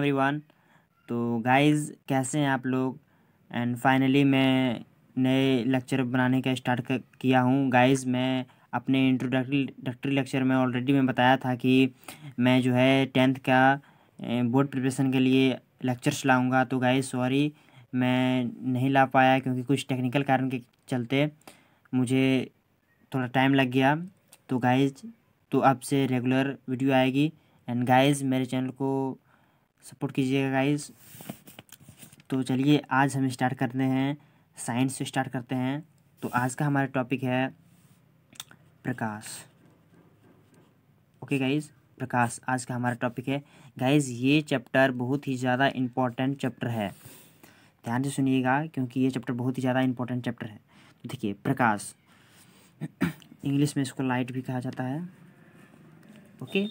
everyone तो guys कैसे हैं आप लोग एंड फाइनली मैं नए लेक्चर बनाने का स्टार्ट किया हूँ गाइस मैं अपने इंट्रोडक्टरी लेक्चर में ऑलरेडी मैं बताया था कि मैं जो है टेंथ का बोर्ड प्रिपरेशन के लिए लेक्चर्स लाऊंगा तो गाइस सॉरी मैं नहीं ला पाया क्योंकि कुछ टेक्निकल कारण के चलते मुझे थोड़ा टाइम लग गया तो गाइज तो आपसे रेगुलर वीडियो आएगी एंड गाइज मेरे चैनल को सपोर्ट कीजिएगा गाइज तो चलिए आज हम स्टार्ट करते हैं साइंस से स्टार्ट करते हैं तो आज का हमारा टॉपिक है प्रकाश ओके गाइज प्रकाश आज का हमारा टॉपिक है गाइज ये चैप्टर बहुत ही ज़्यादा इम्पॉर्टेंट चैप्टर है ध्यान से सुनिएगा क्योंकि ये चैप्टर बहुत ही ज़्यादा इम्पोर्टेंट चैप्टर है देखिए प्रकाश इंग्लिश में इसको लाइट भी कहा जाता है ओके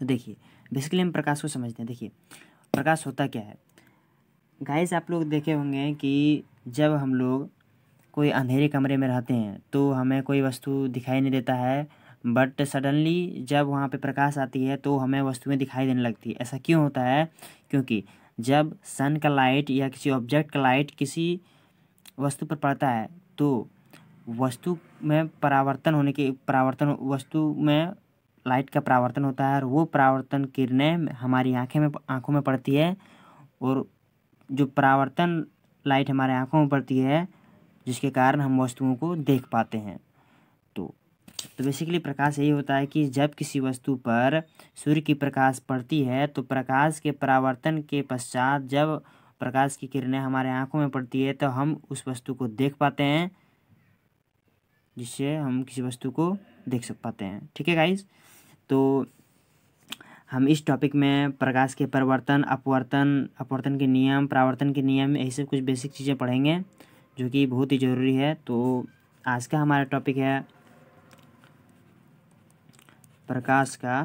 तो देखिए बेसिकली हम प्रकाश को समझते हैं देखिए प्रकाश होता क्या है गाइस आप लोग देखे होंगे कि जब हम लोग कोई अंधेरे कमरे में रहते हैं तो हमें कोई वस्तु दिखाई नहीं देता है बट सडनली जब वहाँ पे प्रकाश आती है तो हमें वस्तुएं दिखाई देने लगती है ऐसा क्यों होता है क्योंकि जब सन का लाइट या किसी ऑब्जेक्ट का लाइट किसी वस्तु पर पड़ता है तो वस्तु में परावर्तन होने के परावर्तन वस्तु में लाइट का परावर्तन होता है और वो परावर्तन किरणें हमारी आँखें में आँखों में पड़ती है और जो परावर्तन लाइट हमारे आँखों में पड़ती है जिसके कारण हम वस्तुओं को देख पाते हैं तो तो बेसिकली प्रकाश यही होता है कि जब किसी वस्तु पर सूर्य की प्रकाश पड़ती है तो प्रकाश के परावर्तन के पश्चात जब प्रकाश की किरणें हमारे आँखों में पड़ती है तो हम उस वस्तु को देख पाते हैं जिससे हम किसी वस्तु को देख सक पाते हैं ठीक है गाइज़ तो हम इस टॉपिक में प्रकाश के परिवर्तन अपवर्तन अपवर्तन के नियम प्रावर्तन के नियम यही सब कुछ बेसिक चीज़ें पढ़ेंगे जो कि बहुत ही ज़रूरी है तो आज का हमारा टॉपिक है प्रकाश का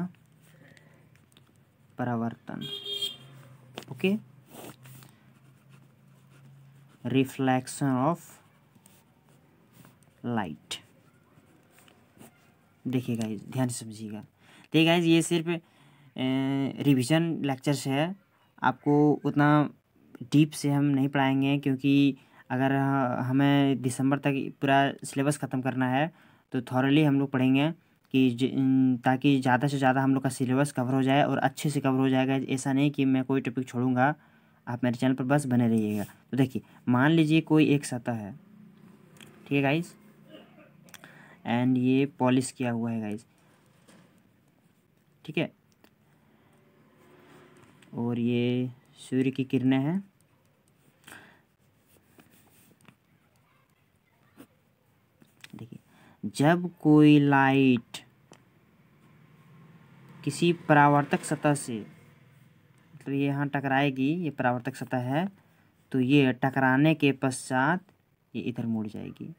परावर्तन ओके रिफ्लेक्शन ऑफ लाइट देखिएगा ध्यान से समझिएगा ठीक है ये सिर्फ रिवीजन लेक्चर्स है आपको उतना डीप से हम नहीं पढ़ाएंगे क्योंकि अगर हमें दिसंबर तक पूरा सिलेबस ख़त्म करना है तो थॉरली हम लोग पढ़ेंगे कि ताकि ज़्यादा से ज़्यादा हम लोग का सिलेबस कवर हो जाए और अच्छे से कवर हो जाएगा ऐसा नहीं कि मैं कोई टॉपिक छोड़ूंगा आप मेरे चैनल पर बस बने रहिएगा तो देखिए मान लीजिए कोई एक सतह है ठीक है गाइस एंड ये पॉलिश किया हुआ है गाइस ठीक है और ये सूर्य की किरणें हैं देखिए जब कोई लाइट किसी परावर्तक सतह से मतलब ये यहाँ टकराएगी ये परावर्तक सतह है तो ये टकराने के पश्चात ये इधर मुड़ जाएगी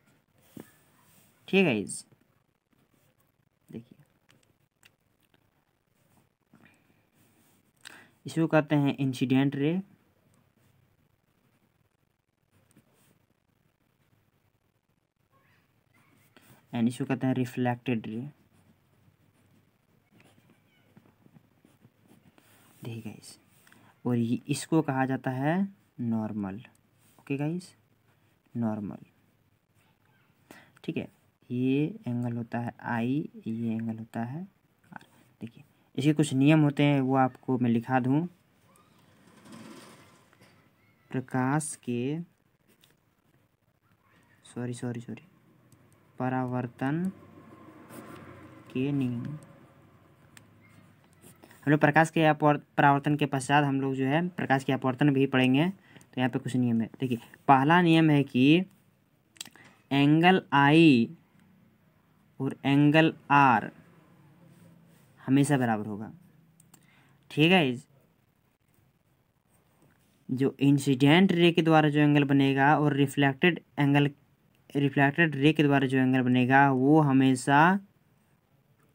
ठीक है इस इसको कहते हैं इंसिडेंट रे एंड इसको कहते हैं रिफ्लेक्टेड रे देखिए गाइस और इसको कहा जाता है नॉर्मल ओके गाइस नॉर्मल ठीक है ये एंगल होता है आई ये एंगल होता है आर देखिए इसके कुछ नियम होते हैं वो आपको मैं लिखा दूँ प्रकाश के सॉरी सॉरी सॉरी परावर्तन के नियम हम लोग प्रकाश के परावर्तन के पश्चात हम लोग जो है प्रकाश के अपवर्तन भी पढ़ेंगे तो यहाँ पे कुछ नियम है देखिए पहला नियम है कि एंगल आई और एंगल आर हमेशा बराबर होगा ठीक है इस जो इंसिडेंट रे के द्वारा जो एंगल बनेगा और रिफ्लेक्टेड एंगल रिफ्लेक्टेड रे के द्वारा जो एंगल बनेगा वो हमेशा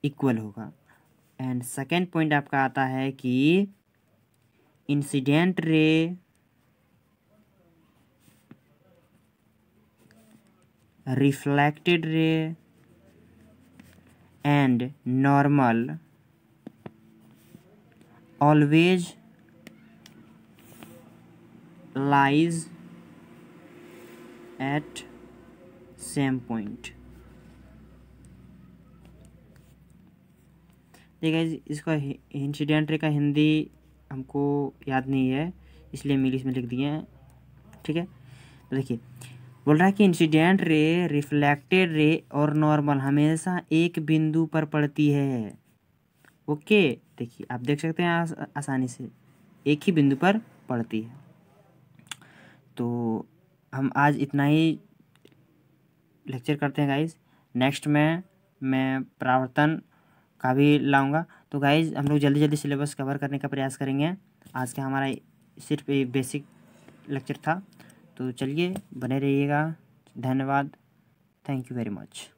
इक्वल होगा एंड सेकेंड पॉइंट आपका आता है कि incident ray reflected ray and normal always lies at same point देखा इसका इंसिडेंट का हिंदी हमको याद नहीं है इसलिए हम इंग्लिश में लिख दिए हैं ठीक है तो देखिए बोल रहा है कि इंसिडेंट रे रिफ्लेक्टेड रे और नॉर्मल हमेशा एक बिंदु पर पड़ती है ओके देखिए आप देख सकते हैं आस, आसानी से एक ही बिंदु पर पड़ती है तो हम आज इतना ही लेक्चर करते हैं गाइज नेक्स्ट में मैं प्रावर्तन का भी लाऊंगा तो गाइज हम लोग जल्दी जल्दी सिलेबस कवर करने का प्रयास करेंगे आज का हमारा सिर्फ ये बेसिक लेक्चर था तो चलिए बने रहिएगा धन्यवाद थैंक यू वेरी मच